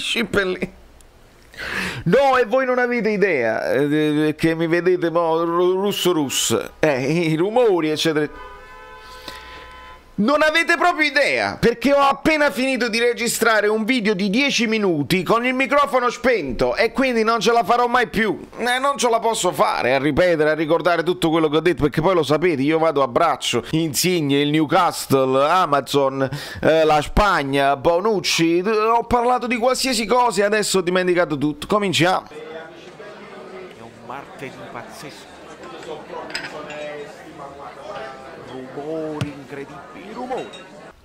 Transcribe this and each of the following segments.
capisci per lì. No, e voi non avete idea eh, eh che mi vedete mo, russo russo, eh, i rumori, eccetera. Non avete proprio idea, perché ho appena finito di registrare un video di 10 minuti con il microfono spento e quindi non ce la farò mai più. Eh, non ce la posso fare a ripetere, a ricordare tutto quello che ho detto, perché poi lo sapete, io vado a braccio, Insigne, il Newcastle, Amazon, eh, la Spagna, Bonucci, ho parlato di qualsiasi cosa e adesso ho dimenticato tutto. Cominciamo. È un martedì pazzesco.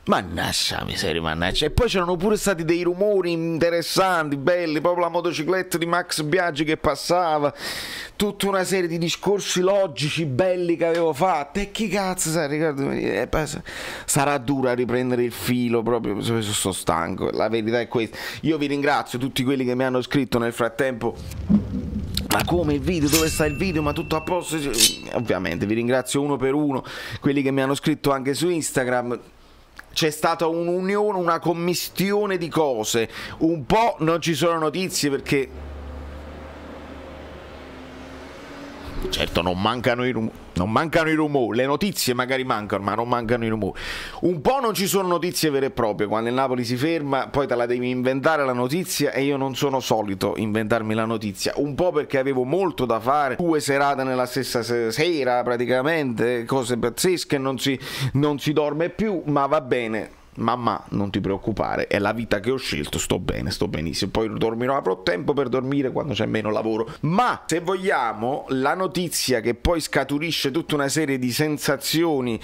Mannaggia miseria, mannaggia. E poi c'erano pure stati dei rumori interessanti, belli, proprio la motocicletta di Max Biaggi che passava, tutta una serie di discorsi logici belli che avevo fatto. E chi cazzo sa, Riccardo? Eh, sarà dura riprendere il filo proprio, sono stanco, la verità è questa. Io vi ringrazio tutti quelli che mi hanno scritto nel frattempo. Ma come il video? Dove sta il video? Ma tutto a posto? Ovviamente vi ringrazio uno per uno, quelli che mi hanno scritto anche su Instagram c'è stata un'unione, una commistione di cose. Un po' non ci sono notizie perché Certo, non mancano i rumori. Non mancano i rumori, le notizie magari mancano, ma non mancano i rumori. Un po' non ci sono notizie vere e proprie, quando il Napoli si ferma poi te la devi inventare la notizia e io non sono solito inventarmi la notizia, un po' perché avevo molto da fare, due serate nella stessa sera praticamente, cose pazzesche, non si, non si dorme più, ma va bene, Mamma, non ti preoccupare, è la vita che ho scelto, sto bene, sto benissimo. Poi dormirò, avrò tempo per dormire quando c'è meno lavoro. Ma se vogliamo, la notizia che poi scaturisce tutta una serie di sensazioni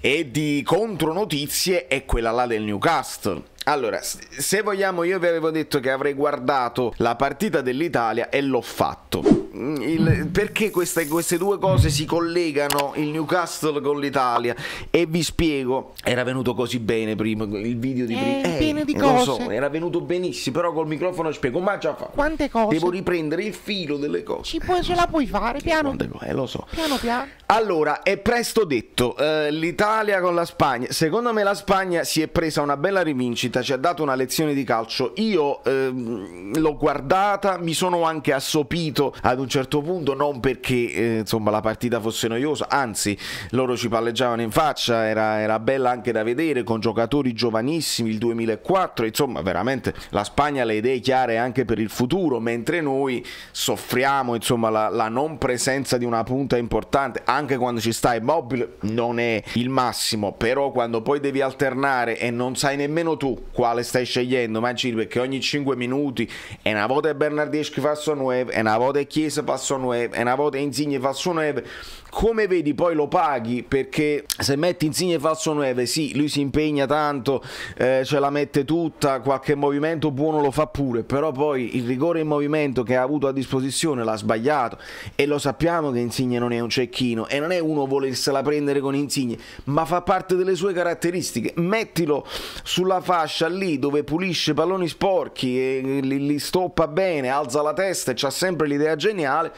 e di contronotizie è quella là del Newcastle allora, se vogliamo, io vi avevo detto che avrei guardato la partita dell'Italia e l'ho fatto. Mm, il, perché queste, queste, due cose si collegano il Newcastle con l'Italia? E vi spiego, era venuto così bene prima il video di eh, prima. Eh, eh, di cose. So, era venuto benissimo, però col microfono spiego, ma già fa. Quante cose? Devo riprendere il filo delle cose. Ci puoi, ce la puoi fare piano. Eh, lo so. Piano piano. Allora, è presto detto, eh, l'Italia con la Spagna. Secondo me la Spagna si è presa una bella rivincita partita, ci ha dato una lezione di calcio. Io ehm, l'ho guardata, mi sono anche assopito ad un certo punto, non perché eh, insomma, la partita fosse noiosa, anzi loro ci palleggiavano in faccia, era, era bella anche da vedere con giocatori giovanissimi, il 2004, insomma veramente la Spagna ha le idee chiare anche per il futuro, mentre noi soffriamo insomma, la, la non presenza di una punta importante, anche quando ci sta immobile non è il massimo, però quando poi devi alternare e non sai nemmeno tu quale stai scegliendo, Mancini, perché ogni 5 minuti è una volta è Bernardeschi falso 9, è una volta è Chiesa falso 9, è una volta è Insigne falso 9. Come vedi poi lo paghi perché se metti Insigne falso 9, sì, lui si impegna tanto, eh, ce la mette tutta, qualche movimento buono lo fa pure, però poi il rigore in movimento che ha avuto a disposizione l'ha sbagliato e lo sappiamo che Insigne non è un cecchino e non è uno volersela prendere con Insigne, ma fa parte delle sue caratteristiche. Mettilo sulla fascia lascia lì dove pulisce palloni sporchi e li, li stoppa bene, alza la testa e c'ha sempre l'idea geniale,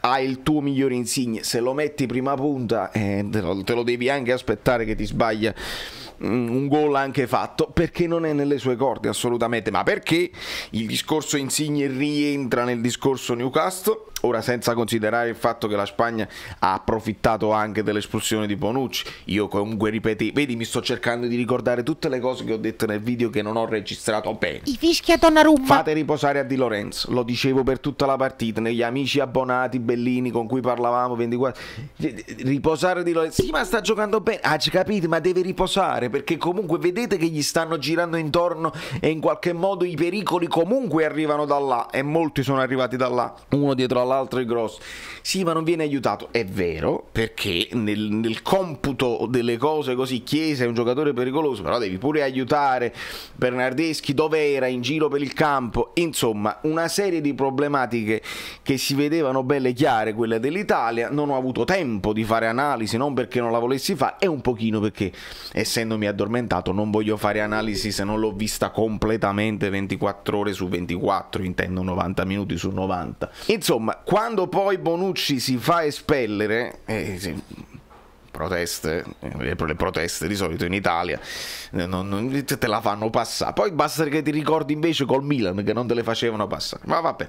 hai il tuo migliore insigne. Se lo metti prima punta, eh, te, lo, te, lo, devi anche aspettare che ti sbaglia mm, un gol anche fatto perché non è nelle sue corde assolutamente ma perché il discorso Insigne rientra nel discorso Newcastle Ora, senza considerare il fatto che la Spagna ha approfittato anche dell'espulsione di Bonucci, io comunque ripeti, vedi, mi sto cercando di ricordare tutte le cose che ho detto nel video che non ho registrato bene. I fischi a Donnarumma. Fate riposare a Di Lorenzo, lo dicevo per tutta la partita, negli amici abbonati Bellini con cui parlavamo 24 riposare Di Lorenzo. Sì, ma sta giocando bene. Ah, ci capite, ma deve riposare perché comunque vedete che gli stanno girando intorno e in qualche modo i pericoli comunque arrivano da là e molti sono arrivati da là, uno dietro all'altro l'altro è grosso. Sì, ma non viene aiutato. È vero, perché nel, nel computo delle cose così, Chiesa è un giocatore pericoloso, però devi pure aiutare Bernardeschi dove era, in giro per il campo. Insomma, una serie di problematiche che si vedevano belle chiare, quelle dell'Italia. Non ho avuto tempo di fare analisi, non perché non la volessi fare, è un pochino perché, essendomi addormentato, non voglio fare analisi se non l'ho vista completamente 24 ore su 24, intendo 90 minuti su 90. Insomma, quando poi Bonucci si fa espellere, eh, proteste, le proteste di solito in Italia eh, non, non, te la fanno passare. Poi basta che ti ricordi invece col Milan che non te le facevano passare. Ma vabbè,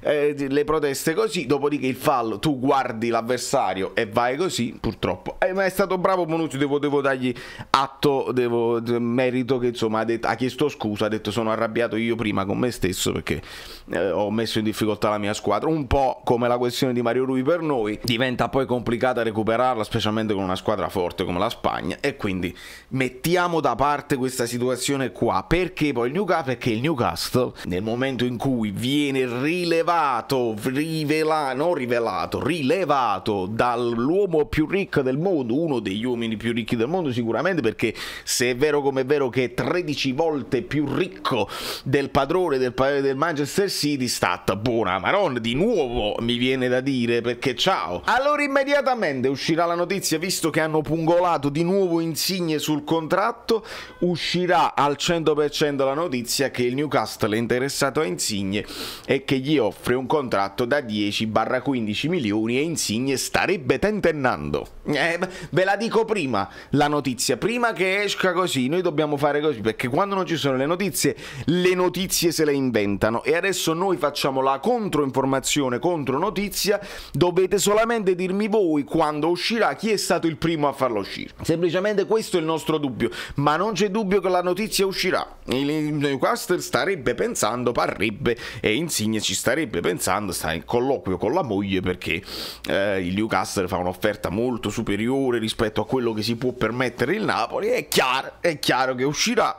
eh, le proteste così, dopodiché il fallo, tu guardi l'avversario e vai così, purtroppo. Eh, ma è stato bravo Bonucci, devo, devo dargli atto, devo, merito che insomma ha, detto, ha, chiesto scusa, ha detto sono arrabbiato io prima con me stesso perché eh, ho messo in difficoltà la mia squadra. Un po' come la questione di Mario Rui per noi, diventa poi complicata recuperarla, specialmente con una squadra forte come la Spagna e quindi mettiamo da parte questa situazione qua. Perché poi il Newcastle? Perché il Newcastle nel momento in cui viene rilevato, rivela, non rivelato, rilevato dall'uomo più ricco del mondo, uno degli uomini più ricchi del mondo sicuramente perché se è vero come è vero che è 13 volte più ricco del padrone del, del Manchester City, stata buona maronna, di nuovo mi viene da dire perché ciao. Allora immediatamente uscirà la notizia, vi visto che hanno pungolato di nuovo Insigne sul contratto, uscirà al 100% la notizia che il Newcastle è interessato a Insigne e che gli offre un contratto da 10-15 milioni e Insigne starebbe tentennando. Eh, ve la dico prima la notizia, prima che esca così, noi dobbiamo fare così, perché quando non ci sono le notizie, le notizie se le inventano e adesso noi facciamo la controinformazione, contro notizia, dovete solamente dirmi voi quando uscirà chi è stato stato il primo a farlo uscire. Semplicemente questo è il nostro dubbio, ma non c'è dubbio che la notizia uscirà. Il Newcastle starebbe pensando, parrebbe, e Insigne ci starebbe pensando, sta in colloquio con la moglie perché eh, il Newcastle fa un'offerta molto superiore rispetto a quello che si può permettere il Napoli. È chiaro, è chiaro che uscirà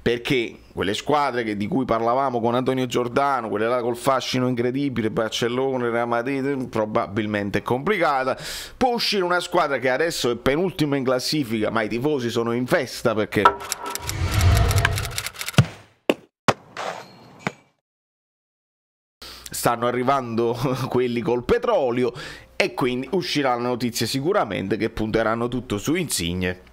perché quelle squadre che, di cui parlavamo con Antonio Giordano, quelle là col fascino incredibile, Barcellona, Real Madrid, probabilmente è complicata. Può uscire una squadra che adesso è penultima in classifica, ma i tifosi sono in festa perché... Stanno arrivando quelli col petrolio e quindi uscirà la notizia sicuramente che punteranno tutto su insigne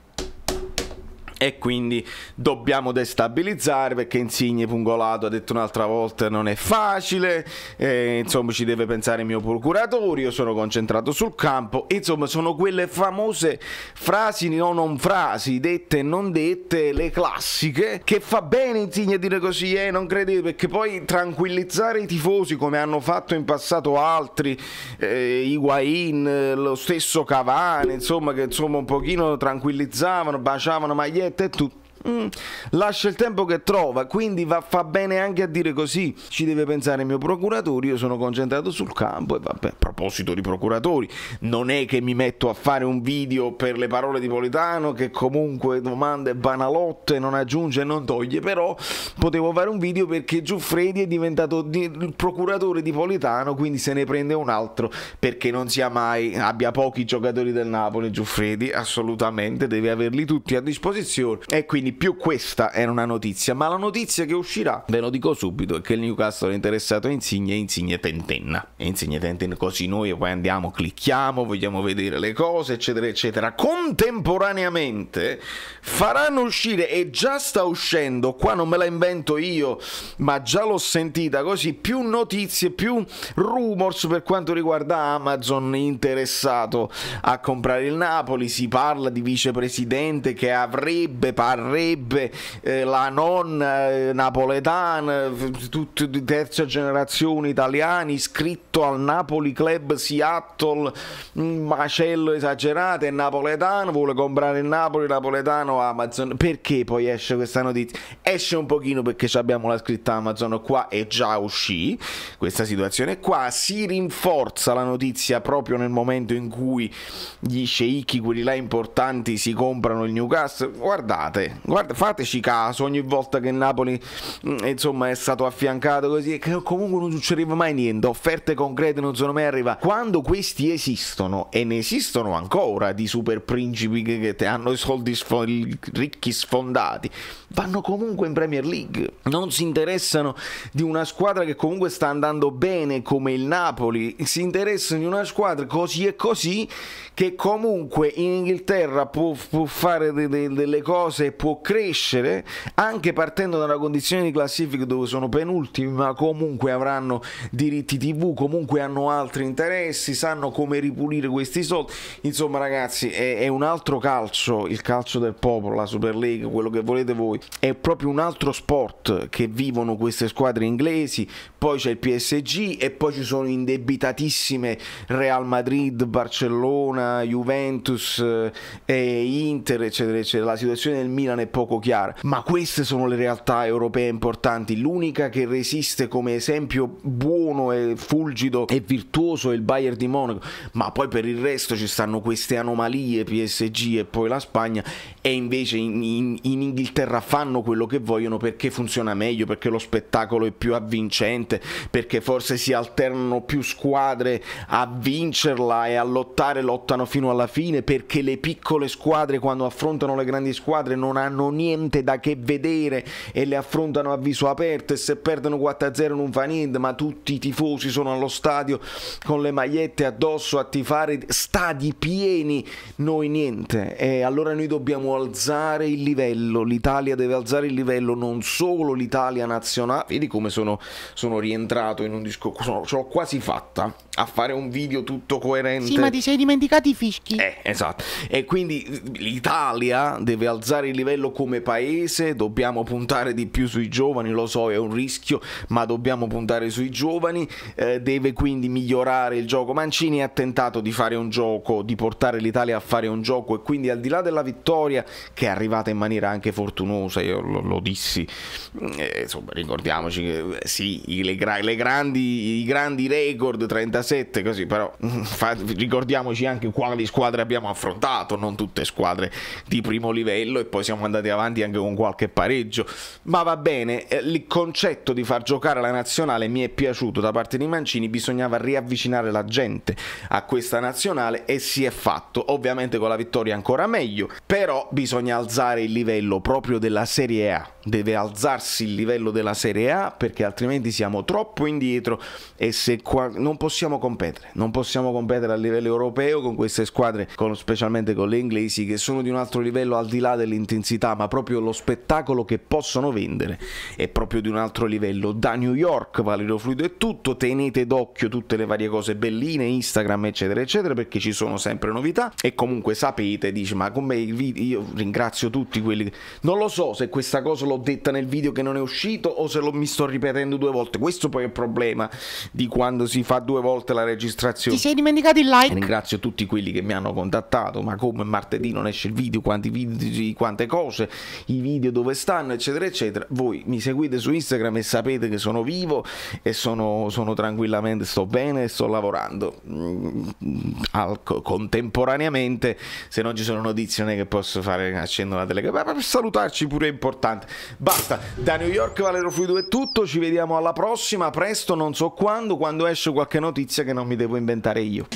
e quindi dobbiamo destabilizzare perché Insigne Pungolato ha detto un'altra volta non è facile eh, insomma ci deve pensare il mio procuratore io sono concentrato sul campo insomma sono quelle famose frasi no non frasi dette e non dette le classiche che fa bene Insigne dire così eh non credete perché poi tranquillizzare i tifosi come hanno fatto in passato altri eh, Higuain lo stesso Cavani insomma che insomma un pochino tranquillizzavano baciavano ma ieri É, é, é tudo. mm, lascia il tempo che trova, quindi va, fa bene anche a dire così, ci deve pensare il mio procuratore, io sono concentrato sul campo e vabbè, a proposito di procuratori, non è che mi metto a fare un video per le parole di Politano che comunque domande banalotte, non aggiunge e non toglie, però potevo fare un video perché Giuffredi è diventato di, procuratore di Politano, quindi se ne prende un altro perché non sia mai abbia pochi giocatori del Napoli Giuffredi, assolutamente deve averli tutti a disposizione e quindi più questa era una notizia, ma la notizia che uscirà, ve lo dico subito, è che il Newcastle è interessato a Insigne e Insigne tentenna. Insigne tentenna così noi poi andiamo, clicchiamo, vogliamo vedere le cose, eccetera, eccetera. Contemporaneamente faranno uscire, e già sta uscendo, qua non me la invento io, ma già l'ho sentita così, più notizie, più rumors per quanto riguarda Amazon interessato a comprare il Napoli. Si parla di vicepresidente che avrebbe, parrebbe, sarebbe eh, la nonna eh, napoletana, napoletana, di terza generazione italiana, iscritto al Napoli Club Seattle, mm, macello esagerato, è napoletano, vuole comprare il Napoli, napoletano Amazon. Perché poi esce questa notizia? Esce un pochino perché abbiamo la scritta Amazon qua e già uscì questa situazione qua, si rinforza la notizia proprio nel momento in cui gli sceicchi, quelli là importanti, si comprano il Newcastle. Guardate, guardate guarda, fateci caso ogni volta che Napoli mm, insomma è stato affiancato così che comunque non succedeva mai niente, offerte concrete non sono mai arrivate. Quando questi esistono e ne esistono ancora di super principi che, che hanno i soldi sf ricchi sfondati, vanno comunque in Premier League. Non si interessano di una squadra che comunque sta andando bene come il Napoli, si interessano di una squadra così e così che comunque in Inghilterra può, può fare de de delle cose, può crescere anche partendo da una condizione di classifica dove sono penultimi ma comunque avranno diritti tv comunque hanno altri interessi sanno come ripulire questi soldi insomma ragazzi è, è un altro calcio il calcio del popolo la Super League quello che volete voi è proprio un altro sport che vivono queste squadre inglesi poi c'è il PSG e poi ci sono indebitatissime Real Madrid Barcellona Juventus eh, e Inter eccetera eccetera la situazione del Milan è è poco chiara, ma queste sono le realtà europee importanti. L'unica che resiste come esempio buono e fulgido e virtuoso è il Bayern di Monaco, ma poi per il resto ci stanno queste anomalie PSG e poi la Spagna e invece in, in, in Inghilterra fanno quello che vogliono perché funziona meglio, perché lo spettacolo è più avvincente, perché forse si alternano più squadre a vincerla e a lottare lottano fino alla fine perché le piccole squadre quando affrontano le grandi squadre non hanno hanno niente da che vedere e le affrontano a viso aperto e se perdono 4-0 non fa niente, ma tutti i tifosi sono allo stadio con le magliette addosso a tifare stadi pieni, noi niente. E allora noi dobbiamo alzare il livello, l'Italia deve alzare il livello, non solo l'Italia nazionale, vedi come sono, sono rientrato in un discorso, sono, sono, quasi fatta a fare un video tutto coerente. Sì, ma ti sei dimenticato i fischi. Eh, esatto. E quindi l'Italia deve alzare il livello livello come paese, dobbiamo puntare di più sui giovani, lo so è un rischio, ma dobbiamo puntare sui giovani, eh, deve quindi migliorare il gioco. Mancini ha tentato di fare un gioco, di portare l'Italia a fare un gioco e quindi al di là della vittoria che è arrivata in maniera anche fortunosa, io lo, lo dissi, mm, eh, insomma ricordiamoci che eh, sì, le, le grandi, i grandi record 37 così, però ricordiamoci anche quali squadre abbiamo affrontato, non tutte squadre di primo livello e poi siamo andati andati avanti anche con qualche pareggio, ma va bene, eh, il concetto di far giocare la nazionale mi è piaciuto da parte di Mancini, bisognava riavvicinare la gente a questa nazionale e si è fatto, ovviamente con la vittoria ancora meglio, però bisogna alzare il livello proprio della Serie A deve alzarsi il livello della Serie A perché altrimenti siamo troppo indietro e se qua... non possiamo competere, non possiamo competere a livello europeo con queste squadre, con, specialmente con le inglesi che sono di un altro livello al di là dell'intensità, ma proprio lo spettacolo che possono vendere è proprio di un altro livello. Da New York, Valerio Fluido è tutto, tenete d'occhio tutte le varie cose belline, Instagram eccetera eccetera perché ci sono sempre novità e comunque sapete, dici ma come io ringrazio tutti quelli che... Non lo so se questa cosa lo l'ho detta nel video che non è uscito o se lo, mi sto ripetendo due volte. Questo poi è il problema di quando si fa due volte la registrazione. Ti sei dimenticato il like? Ringrazio tutti quelli che mi hanno contattato, ma come martedì non esce il video, quanti video, quante cose, i video dove stanno, eccetera, eccetera. Voi mi seguite su Instagram e sapete che sono vivo e sono, sono tranquillamente, sto bene e sto lavorando. Mm, al, contemporaneamente, se non ci sono notizie non è che posso fare accendo la telecamera, per salutarci pure è importante. Basta, da New York Valero Fluido è tutto, ci vediamo alla prossima, presto, non so quando, quando esce qualche notizia che non mi devo inventare io.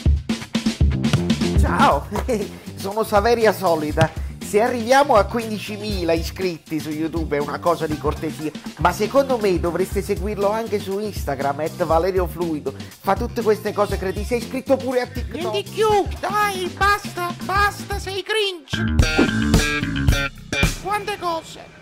Ciao, sono Saveria Solida. Se arriviamo a 15.000 iscritti su YouTube è una cosa di cortesia, ma secondo me dovreste seguirlo anche su Instagram, at Valerio Fluido. Fa tutte queste cose credi, sei iscritto pure a TikTok. Non di più, dai, basta, basta, sei cringe. Quante cose?